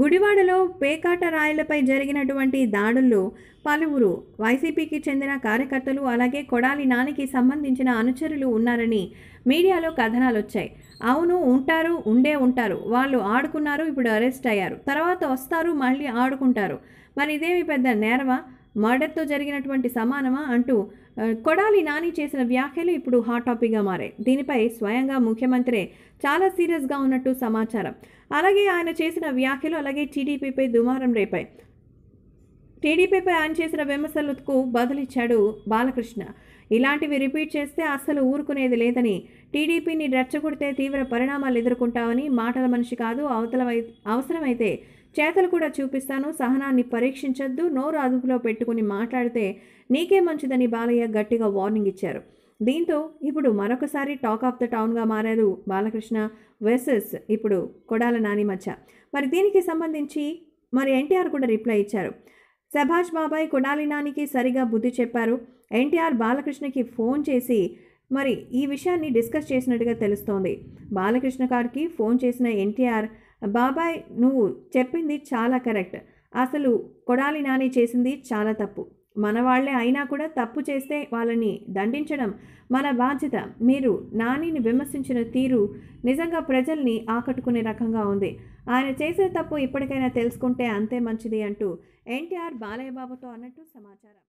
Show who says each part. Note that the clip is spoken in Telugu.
Speaker 1: గుడివాడలో పేకాట రాయలపై జరిగినటువంటి దాడుల్లో పలువురు వైసీపీకి చెందిన కార్యకర్తలు అలాగే కొడాలి నానికి సంబంధించిన అనుచరులు ఉన్నారని మీడియాలో కథనాలు వచ్చాయి అవును ఉంటారు ఉండే ఉంటారు వాళ్ళు ఆడుకున్నారు ఇప్పుడు అరెస్ట్ అయ్యారు తర్వాత వస్తారు మళ్ళీ ఆడుకుంటారు మరి ఇదేమి పెద్ద నేరవా మర్డర్తో జరిగినటువంటి సమానమా అంటూ కొడాలి నాని చేసిన వ్యాఖ్యలు ఇప్పుడు హాట్ టాపిక్గా మారాయి దీనిపై స్వయంగా ముఖ్యమంత్రి చాలా సీరియస్గా ఉన్నట్టు సమాచారం అలాగే ఆయన చేసిన వ్యాఖ్యలు అలాగే టీడీపీపై దుమారం రేపాయి టీడీపీపై ఆన్ చేసిన విమర్శలకు బదులిచ్చాడు బాలకృష్ణ ఇలాంటివి రిపీట్ చేస్తే అస్సలు ఊరుకునేది లేదని టీడీపీని రెచ్చగొడితే తీవ్ర పరిణామాలు ఎదుర్కొంటామని మాటల మనిషి కాదు అవతలవై అవసరమైతే చేతలు కూడా చూపిస్తాను సహనాన్ని పరీక్షించొద్దు నోరు అదుపులో పెట్టుకుని మాట్లాడితే నీకే మంచిదని బాలయ్య గట్టిగా వార్నింగ్ ఇచ్చారు దీంతో ఇప్పుడు మరొకసారి టాక్ ఆఫ్ ద టౌన్గా మారారు బాలకృష్ణ వెసెస్ ఇప్పుడు కొడాల నాని మధ్య మరి దీనికి సంబంధించి మరి ఎన్టీఆర్ కూడా రిప్లై ఇచ్చారు సభాష్ బాబాయ్ కొడాలి నానికి సరిగా బుద్ధి చెప్పారు ఎన్టీఆర్ బాలకృష్ణకి ఫోన్ చేసి మరి ఈ విషయాన్ని డిస్కస్ చేసినట్టుగా తెలుస్తోంది బాలకృష్ణ గారికి ఫోన్ చేసిన ఎన్టీఆర్ బాబాయ్ నువ్వు చెప్పింది చాలా కరెక్ట్ అసలు కొడాలి నాని చేసింది చాలా తప్పు మన వాళ్లే అయినా కూడా తప్పు చేస్తే వాళ్ళని దండించడం మన బాధ్యత మీరు నానిని విమర్శించిన తీరు నిజంగా ప్రజల్ని ఆకట్టుకునే రకంగా ఉంది ఆయన చేసే తప్పు ఇప్పటికైనా తెలుసుకుంటే అంతే మంచిది అంటూ ఎన్టీఆర్ బాలయ్యబాబుతో అన్నట్టు సమాచారం